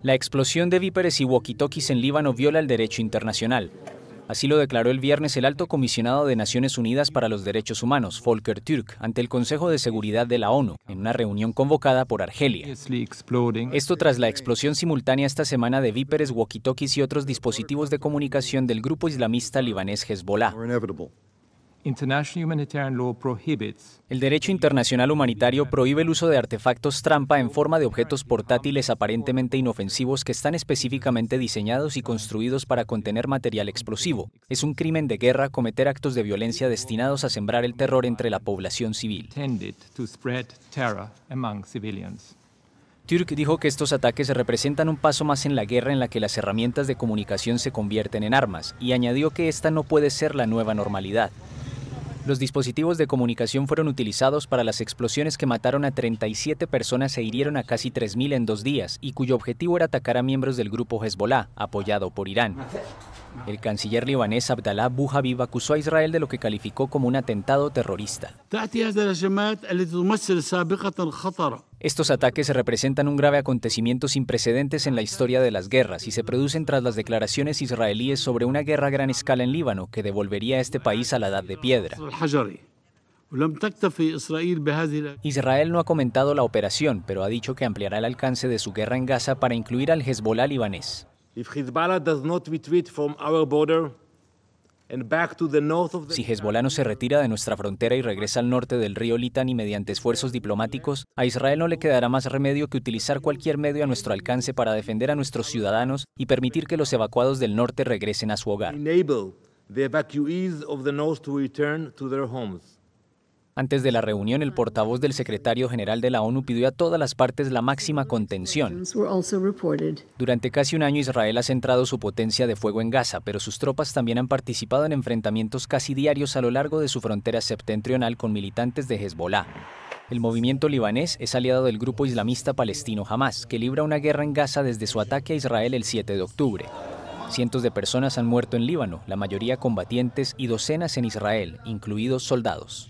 La explosión de víperes y walkie-talkies en Líbano viola el derecho internacional. Así lo declaró el viernes el alto comisionado de Naciones Unidas para los Derechos Humanos, Volker Türk, ante el Consejo de Seguridad de la ONU, en una reunión convocada por Argelia. Esto tras la explosión simultánea esta semana de víperes, walkie-talkies y otros dispositivos de comunicación del grupo islamista libanés Hezbollah. El derecho internacional humanitario prohíbe el uso de artefactos trampa en forma de objetos portátiles aparentemente inofensivos que están específicamente diseñados y construidos para contener material explosivo. Es un crimen de guerra cometer actos de violencia destinados a sembrar el terror entre la población civil. Turk dijo que estos ataques representan un paso más en la guerra en la que las herramientas de comunicación se convierten en armas, y añadió que esta no puede ser la nueva normalidad. Los dispositivos de comunicación fueron utilizados para las explosiones que mataron a 37 personas e hirieron a casi 3.000 en dos días y cuyo objetivo era atacar a miembros del grupo Hezbollah, apoyado por Irán. El canciller libanés Abdallah Buhabib acusó a Israel de lo que calificó como un atentado terrorista. Estos ataques representan un grave acontecimiento sin precedentes en la historia de las guerras y se producen tras las declaraciones israelíes sobre una guerra a gran escala en Líbano que devolvería a este país a la edad de piedra. Israel no ha comentado la operación, pero ha dicho que ampliará el alcance de su guerra en Gaza para incluir al Hezbollah libanés. Si Hezbollah no se retira de nuestra frontera y regresa al norte del río Litani mediante esfuerzos diplomáticos, a Israel no le quedará más remedio que utilizar cualquier medio a nuestro alcance para defender a nuestros ciudadanos y permitir que los evacuados del norte regresen a su hogar. Antes de la reunión, el portavoz del secretario general de la ONU pidió a todas las partes la máxima contención. Durante casi un año Israel ha centrado su potencia de fuego en Gaza, pero sus tropas también han participado en enfrentamientos casi diarios a lo largo de su frontera septentrional con militantes de Hezbollah. El movimiento libanés es aliado del grupo islamista palestino Hamas, que libra una guerra en Gaza desde su ataque a Israel el 7 de octubre. Cientos de personas han muerto en Líbano, la mayoría combatientes y docenas en Israel, incluidos soldados.